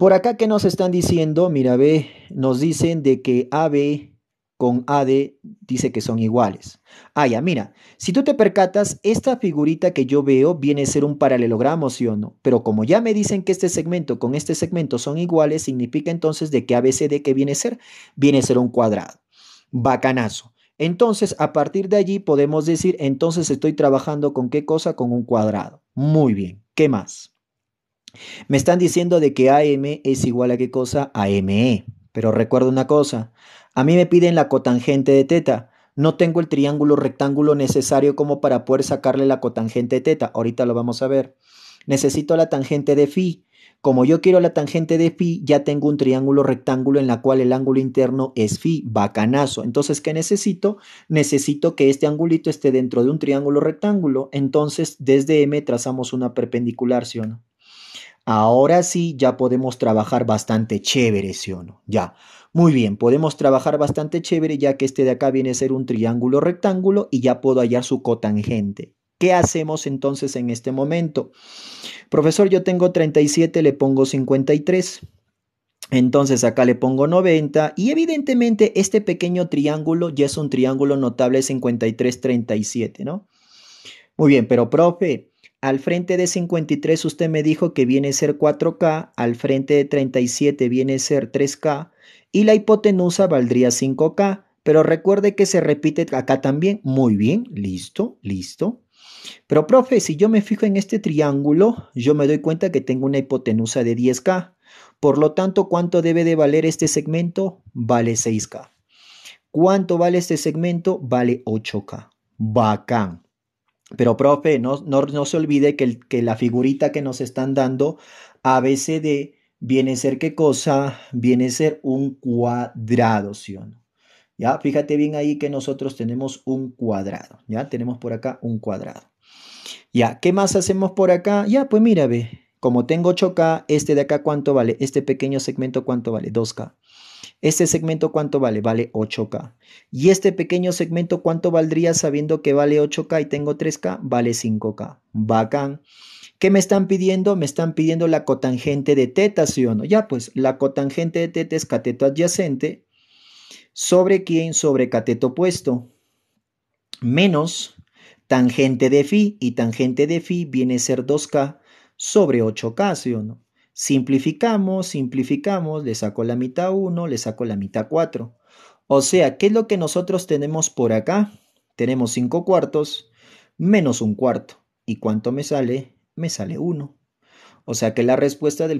Por acá, ¿qué nos están diciendo? Mira, ve, nos dicen de que AB con AD dice que son iguales. Ah, ya, mira, si tú te percatas, esta figurita que yo veo viene a ser un paralelogramo, ¿sí o no? Pero como ya me dicen que este segmento con este segmento son iguales, significa entonces de que ABCD que viene a ser, viene a ser un cuadrado. Bacanazo. Entonces, a partir de allí podemos decir, entonces estoy trabajando con qué cosa? Con un cuadrado. Muy bien. ¿Qué más? Me están diciendo de que AM es igual a qué cosa a ME. Pero recuerdo una cosa, a mí me piden la cotangente de teta. No tengo el triángulo rectángulo necesario como para poder sacarle la cotangente de teta. Ahorita lo vamos a ver. Necesito la tangente de phi. Como yo quiero la tangente de phi, ya tengo un triángulo rectángulo en la cual el ángulo interno es phi, bacanazo. Entonces, ¿qué necesito? Necesito que este angulito esté dentro de un triángulo rectángulo. Entonces, desde M trazamos una perpendicular, ¿sí o no? Ahora sí, ya podemos trabajar bastante chévere, ¿sí o no? Ya. Muy bien, podemos trabajar bastante chévere ya que este de acá viene a ser un triángulo rectángulo y ya puedo hallar su cotangente. ¿Qué hacemos entonces en este momento? Profesor, yo tengo 37, le pongo 53. Entonces acá le pongo 90 y evidentemente este pequeño triángulo ya es un triángulo notable 53-37, ¿no? Muy bien, pero profe, al frente de 53 usted me dijo que viene a ser 4K, al frente de 37 viene a ser 3K y la hipotenusa valdría 5K. Pero recuerde que se repite acá también. Muy bien, listo, listo. Pero profe, si yo me fijo en este triángulo, yo me doy cuenta que tengo una hipotenusa de 10K. Por lo tanto, ¿cuánto debe de valer este segmento? Vale 6K. ¿Cuánto vale este segmento? Vale 8K. Bacán. Pero, profe, no, no, se olvide que, que la figurita que nos están dando, ABCD, viene a ser qué cosa? Viene a ser un cuadrado, ¿sí o no? ¿Ya? Fíjate bien ahí que nosotros tenemos un cuadrado, ¿ya? Tenemos por acá un cuadrado. ¿Ya? ¿Qué más hacemos por acá? Ya, pues mira, ve. Como tengo 8K, este de acá, ¿cuánto vale? Este pequeño segmento, ¿cuánto vale? 2K. Este segmento cuánto vale? Vale 8K. Y este pequeño segmento cuánto valdría sabiendo que vale 8K y tengo 3K? Vale 5K. Bacán. ¿Qué me están pidiendo? Me están pidiendo la cotangente de teta, ¿sí o no? Ya, pues la cotangente de teta es cateto adyacente sobre quién? Sobre cateto opuesto. Menos tangente de phi y tangente de phi viene a ser 2K sobre 8K, ¿sí o no? Simplificamos, simplificamos, le saco la mitad 1, le saco la mitad 4. O sea, ¿qué es lo que nosotros tenemos por acá? Tenemos 5 cuartos menos un cuarto. ¿Y cuánto me sale? Me sale 1. O sea que la respuesta del